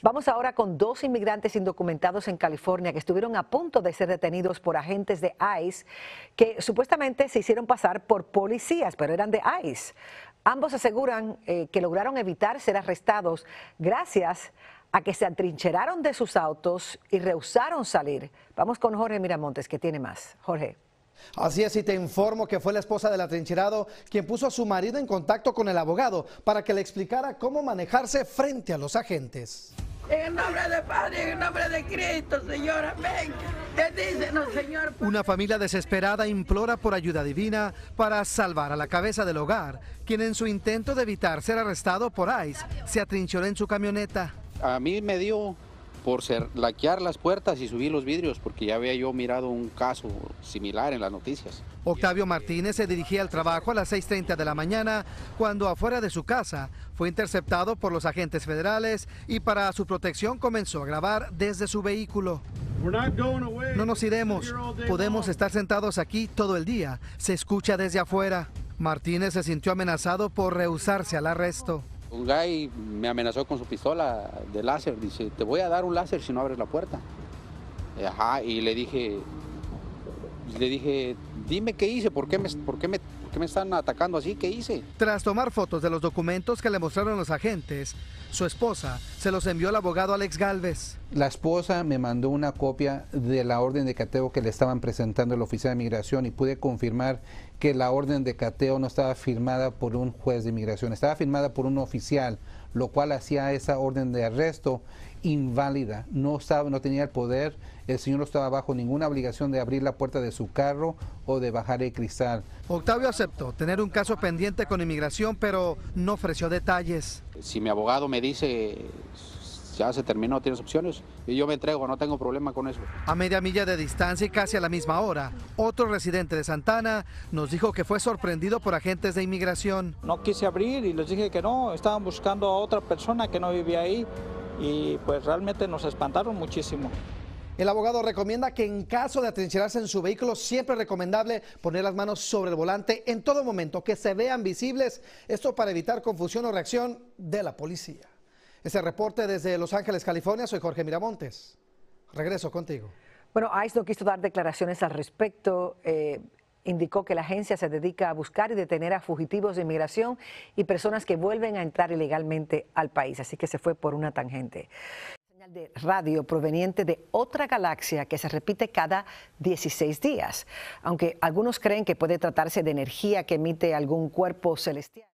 Vamos ahora con dos inmigrantes indocumentados en California que estuvieron a punto de ser detenidos por agentes de ICE que supuestamente se hicieron pasar por policías, pero eran de ICE. Ambos aseguran eh, que lograron evitar ser arrestados gracias a que se atrincheraron de sus autos y rehusaron salir. Vamos con Jorge Miramontes, que tiene más. Jorge. Así es, y te informo que fue la esposa del atrincherado quien puso a su marido en contacto con el abogado para que le explicara cómo manejarse frente a los agentes. En el nombre DE Padre, en el nombre de Cristo, Señor, amén. Bendícenos, Señor. Una familia desesperada implora por ayuda divina para salvar a la cabeza del hogar, quien en su intento de evitar ser arrestado por ICE se atrincheró en su camioneta. A mí me dio por ser, laquear las puertas y subir los vidrios, porque ya había yo mirado un caso similar en las noticias. Octavio Martínez se dirigía al trabajo a las 6.30 de la mañana, cuando afuera de su casa fue interceptado por los agentes federales y para su protección comenzó a grabar desde su vehículo. No nos iremos, podemos estar sentados aquí todo el día, se escucha desde afuera. Martínez se sintió amenazado por rehusarse al arresto. Un guy me amenazó con su pistola de láser. Dice, te voy a dar un láser si no abres la puerta. Ajá, y le dije, pues, le dije, dime qué hice, ¿por qué me, están atacando así? ¿Qué hice? Tras tomar fotos de los documentos que le mostraron los agentes, su esposa se los envió al abogado Alex Galvez. La esposa me mandó una copia de la orden de cateo que le estaban presentando el oficial de migración y pude confirmar que la orden de cateo no estaba firmada por un juez de inmigración, estaba firmada por un oficial lo cual hacía esa orden de arresto inválida. No, estaba, no tenía el poder, el señor no estaba bajo ninguna obligación de abrir la puerta de su carro o de bajar el cristal. Octavio aceptó tener un caso pendiente con inmigración, pero no ofreció detalles. Si mi abogado me dice ya se terminó, tienes opciones. Y yo me entrego, no tengo problema con eso. A media milla de distancia y casi a la misma hora, otro residente de Santana nos dijo que fue sorprendido por agentes de inmigración. No quise abrir y les dije que no, estaban buscando a otra persona que no vivía ahí y pues realmente nos espantaron muchísimo. El abogado recomienda que en caso de atrincherarse en su vehículo, siempre es recomendable poner las manos sobre el volante en todo momento, que se vean visibles, esto para evitar confusión o reacción de la policía. Ese reporte desde Los Ángeles, California. Soy Jorge Miramontes. Regreso contigo. Bueno, ICE no quiso dar declaraciones al respecto. Eh, indicó que la agencia se dedica a buscar y detener a fugitivos de inmigración y personas que vuelven a entrar ilegalmente al país. Así que se fue por una tangente Señal de radio proveniente de otra galaxia que se repite cada 16 días, aunque algunos creen que puede tratarse de energía que emite algún cuerpo celestial.